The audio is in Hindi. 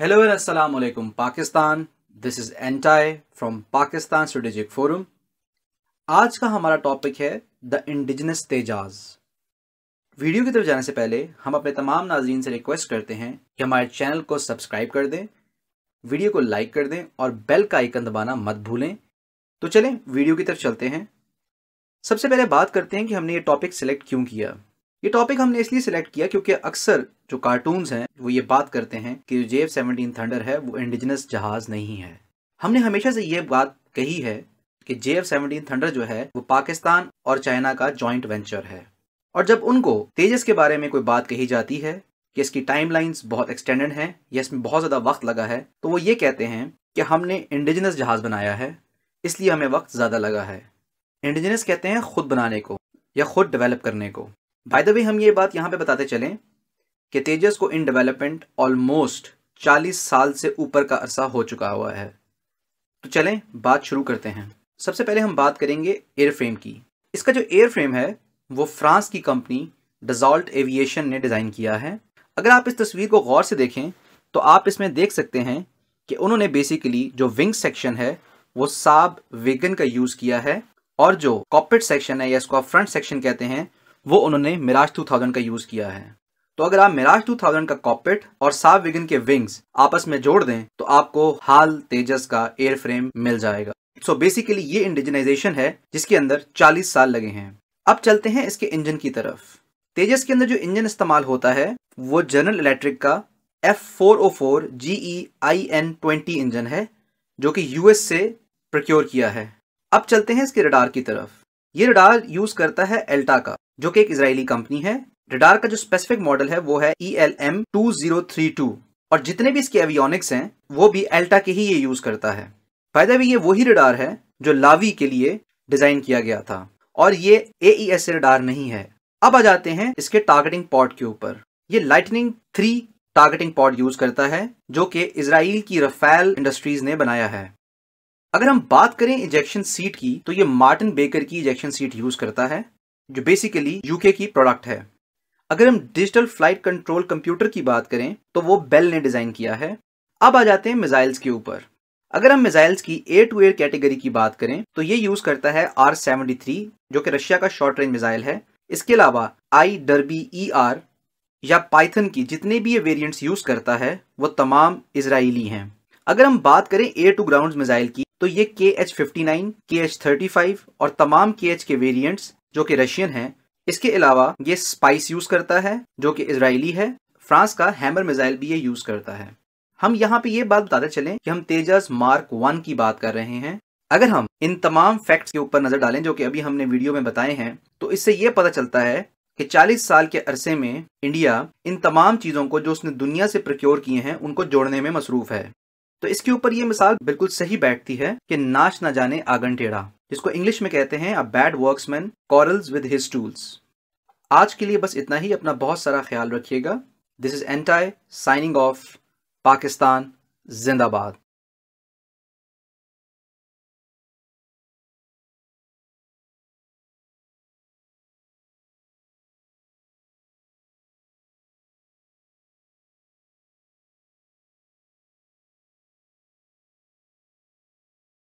Hello and Assalamu alaikum Pakistan. This is Entai from Pakistan Strategic Forum. आज का हमारा टॉपिक है द इंडिजिनस तेजाज वीडियो की तरफ जाने से पहले हम अपने तमाम नाजरीन से रिक्वेस्ट करते हैं कि हमारे चैनल को सब्सक्राइब कर दें वीडियो को लाइक कर दें और बेल का आइकन दबाना मत भूलें तो चलें वीडियो की तरफ चलते हैं सबसे पहले बात करते हैं कि हमने ये टॉपिक सिलेक्ट क्यों किया ये टॉपिक हमने इसलिए सिलेक्ट किया क्योंकि अक्सर जो कार्टून्स हैं वो ये बात करते हैं कि जो एफ सेवनटीन थंडर है वो इंडिजिनस जहाज नहीं है हमने हमेशा से ये बात कही है कि जे एफ सेवनटीन थंडर जो है वो पाकिस्तान और चाइना का जॉइंट वेंचर है और जब उनको तेजस के बारे में कोई बात कही जाती है कि इसकी टाइमलाइंस बहुत एक्सटेंडेड हैं या इसमें बहुत ज़्यादा वक्त लगा है तो वो ये कहते हैं कि हमने इंडिजिनस जहाज़ बनाया है इसलिए हमें वक्त ज़्यादा लगा है इंडिजिनस कहते हैं खुद बनाने को या खुद डेवलप करने को बाय द वे हम ये बात यहाँ पे बताते चलें कि तेजस को इन डेवलपमेंट ऑलमोस्ट 40 साल से ऊपर का अरसा हो चुका हुआ है तो चलें बात शुरू करते हैं सबसे पहले हम बात करेंगे एयरफ्रेम की इसका जो एयर फ्रेम है वो फ्रांस की कंपनी डजॉल्ट एविएशन ने डिज़ाइन किया है अगर आप इस तस्वीर को गौर से देखें तो आप इसमें देख सकते हैं कि उन्होंने बेसिकली जो विंग सेक्शन है वो साब वेगन का यूज़ किया है और जो कॉपेट सेक्शन है या इसको आप फ्रंट सेक्शन कहते हैं वो उन्होंने मिराज 2000 का यूज़ किया है तो अगर आप मिराज 2000 का कॉपेट और साफ विगन के विंग्स आपस में जोड़ दें तो आपको हाल तेजस का एयर फ्रेम मिल जाएगा सो so बेसिकली ये इंडिजिनाइजेशन है जिसके अंदर 40 साल लगे हैं अब चलते हैं इसके इंजन की तरफ तेजस के अंदर जो इंजन इस्तेमाल होता है वो जनरल इलेक्ट्रिक का F four O four G E I N twenty engine है जो कि यूएस से प्रक्योर किया है अब चलते हैं इसके रडार की तरफ ये रडार यूज करता है एल्टा का जो कि एक इसराइली कंपनी है रडार का जो स्पेसिफिक मॉडल है वो है E L M two zero three two और जितने भी इसके एवियोनिक्स हैं वो भी एल्टा के ही ये यूज करता है फायदा भी ये वही रडार है जो लावी के लिए डिजाइन किया गया था और ये ए ई एस रडार नहीं है अब आ जाते हैं इसके टारगेटिंग पॉड के ऊपर ये Litening three targeting pod use करता है जो कि इसराइल की रफेल इंडस्ट्रीज ने बनाया है अगर हम बात करें इजेक्शन सीट की तो ये मार्टिन बेकर की इजेक्शन सीट यूज करता है जो बेसिकली यूके की प्रोडक्ट है अगर हम डिजिटल फ्लाइट कंट्रोल कंप्यूटर की बात करें तो वो बेल ने डिज़ाइन किया है अब आ जाते हैं मिसाइल्स के ऊपर अगर हम मिसाइल्स की एयर टू एयर कैटेगरी की बात करें तो ये यूज़ करता है आर सेवेंटी थ्री जो कि रशिया का शॉर्ट रेंज मिसाइल है इसके अलावा आई डरबी ई आर या पाइथन की जितने भी ये वेरियंट यूज़ करता है वो तमाम इसराइली हैं अगर हम बात करें एयर टू ग्राउंड मिसाइल की तो ये K H fifty nine K H thirty five और तमाम के एच के वेरियंट्स जो कि रशियन है इसके अलावा ये स्पाइस यूज करता है जो कि इसराइली है फ्रांस का हैमर मिसाइल भी ये यूज करता है हम यहाँ पे ये बात बताते चलें कि हम तेजस मार्क वन की बात कर रहे हैं अगर हम इन तमाम फैक्ट्स के ऊपर नजर डालें जो कि अभी हमने वीडियो में बताए हैं तो इससे ये पता चलता है कि 40 साल के अरसे में इंडिया इन तमाम चीज़ों को जो उसने दुनिया से प्रक्योर किए हैं उनको जोड़ने में मसरूफ है तो इसके ऊपर ये मिसाल बिल्कुल सही बैठती है कि नाच ना जाने आंगन टेढ़ा जिसको इंग्लिश में कहते हैं a bad workman quarrels with his tools आज के लिए बस इतना ही अपना बहुत सारा ख्याल रखिएगा दिस इज एंटाई साइनिंग ऑफ पाकिस्तान जिंदाबाद